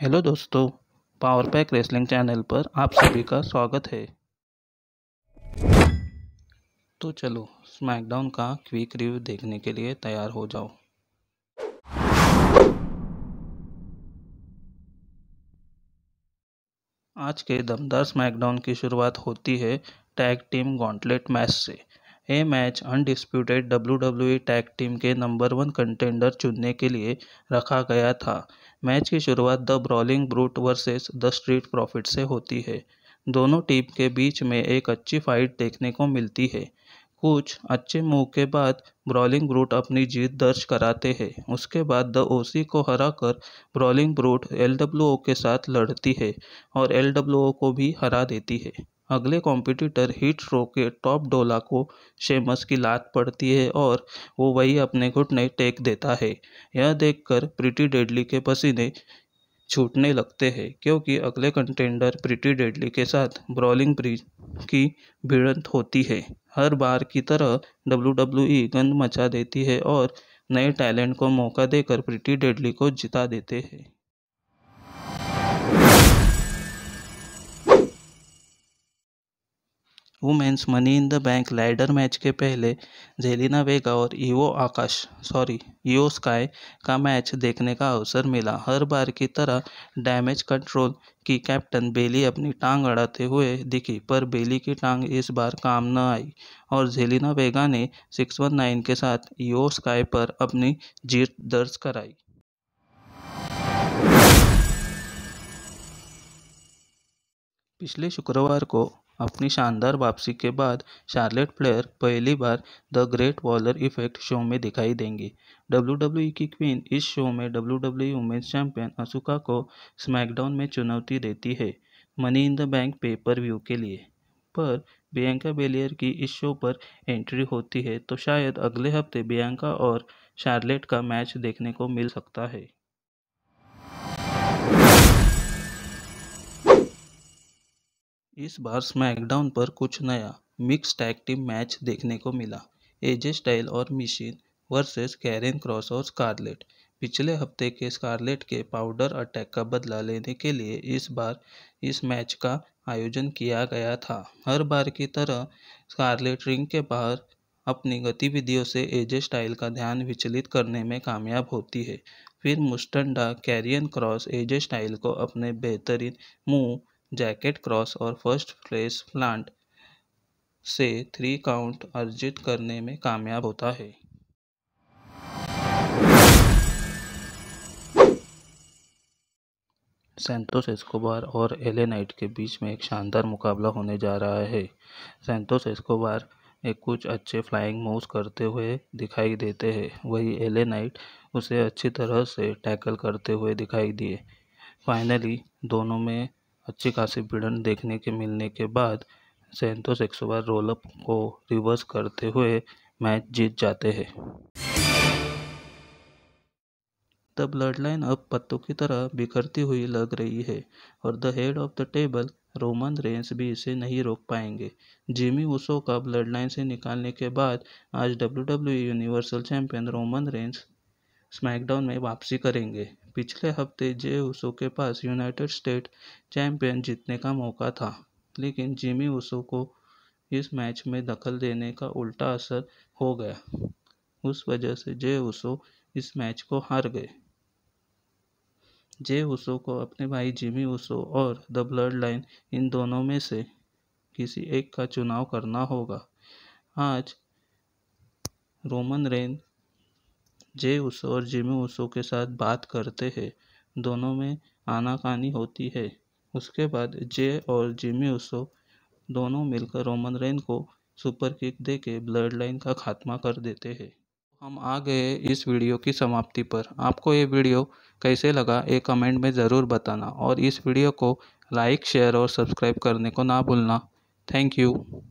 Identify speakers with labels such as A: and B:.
A: hello दोस्तों power pack wrestling channel पर आप सभी का स्वागत है तो चलो स्मैकडाउन का क्विक रिव्यू देखने के लिए तैयार हो जाओ आज के दमदार स्मैकडाउन की शुरुआत होती है टैग टीम गॉन्टलेट मैच से ये match undisputed W E tag team के नंबर वन कंटेंडर चुनने के लिए रखा गया था मैच की शुरुआत the brawling brute versus the street profit से होती है दोनों टीम के बीच में एक अच्छी फाइट देखने को मिलती है कुछ अच्छे मूव के बाद ब्रॉलिंग ब्रूट अपनी जीत दर्ज कराते हैं उसके बाद द ओसी को हराकर ब्रॉलिंग ब्रूट एल के साथ लड़ती है और एल को भी हरा देती है अगले कॉम्पिटिटर रो के टॉप डोला को शेमस की लात पड़ती है और वो वही अपने घुटने टेक देता है यह देखकर प्रिटी डेडली के पसीने छूटने लगते हैं क्योंकि अगले कंटेंडर प्रिटी डेडली के साथ ब्रॉलिंग की भिड़ंत होती है हर बार की तरह डब्ल्यू डब्ल्यू ई गंद मचा देती है और नए टैलेंट को मौका देकर प्रिटी डेडली को जिता देते हैं women's money in the bank ladder match के पहले जेलिना वेगा और ईवो आकाश सॉरी ईओ स्काई का मैच देखने का अवसर मिला हर बार की तरह डैमेज कंट्रोल की कैप्टन बेली अपनी टांग अड़ाते हुए दिखी पर बेली की टांग इस बार काम न आई और जेलिना वेगा ने सिक्स वन नाइन के साथ ईओ स्काई पर अपनी जीत दर्ज कराई पिछले शुक्रवार को अपनी शानदार वापसी के बाद शार्लेट फ्लेयर पहली बार the great Waller effect show में दिखाई देंगी डब्ल्यू डब्ल्यू की क्वीन इस शो में W W women's champion Asuka को स्मैकडाउन में चुनौती देती है money in the bank pay per view के लिए पर बियंका बेलियर की इस शो पर एंट्री होती है तो शायद अगले हफ्ते बियंका और शार्लेट का मैच देखने को मिल सकता है इस बार स्मैकडाउन पर कुछ नया मिक्स टैग टीम मैच देखने को मिला एजे स्टाइल और मिशीन वर्सेस कैरन क्रॉस और स्कारलेट पिछले हफ्ते के स्कारलेट के पाउडर अटैक का बदला लेने के लिए इस बार इस मैच का आयोजन किया गया था हर बार की तरह स्कारलेट रिंग के बाहर अपनी गतिविधियों से एजे स्टाइल का ध्यान विचलित करने में कामयाब होती है फिर मुस्टंडा कैरियन क्रॉस एजे स्टाइल को अपने बेहतरीन मुंह जैकेट क्रॉस और फर्स्ट प्लेस प्लांट से थ्री काउंट अर्जित करने में कामयाब होता है सेंतोस एस्कोबार और एले नाइट के बीच में एक शानदार मुकाबला होने जा रहा है सेंतोस एस्कोबार एक कुछ अच्छे फ्लाइंग मूव्स करते हुए दिखाई देते हैं वही एले नाइट उसे अच्छी तरह से टैकल करते हुए दिखाई दिए फाइनली दोनों में अच्छी खासी भिड़ंत देखने के मिलने के बाद सेंतोस एक सौ बार रोलअप को रिवर्स करते हुए मैच जीत जाते हैं द ब्लड लाइन अब पत्तों की तरह बिखरती हुई लग रही है और the head of the table Roman Reigns भी इसे नहीं रोक पाएंगे जिमी उसो का ब्लड लाइन से निकालने के बाद आज W W universal champion Roman Reigns SmackDown में वापसी करेंगे पिछले हफ्ते जे उसो के पास यूनाइटेड स्टेट चैंपियन जीतने का मौका था लेकिन जिमी उसो को इस मैच में दखल देने का उल्टा असर हो गया उस वजह से जे उसो इस मैच को हार गए जे उसो को अपने भाई जिमी उसो और द ब्लड लाइन इन दोनों में से किसी एक का चुनाव करना होगा आज रोमन रेन जे उसो और जिमी उसो के साथ बात करते हैं दोनों में आनाकानी होती है उसके बाद जे और जिमी ऊसो दोनों मिलकर रोमन रेन को सुपर किक दे के ब्लड लाइन का खात्मा कर देते हैं हम आ गए इस वीडियो की समाप्ति पर आपको ये वीडियो कैसे लगा ये कमेंट में ज़रूर बताना और इस वीडियो को लाइक शेयर और सब्सक्राइब करने को ना भूलना थैंक यू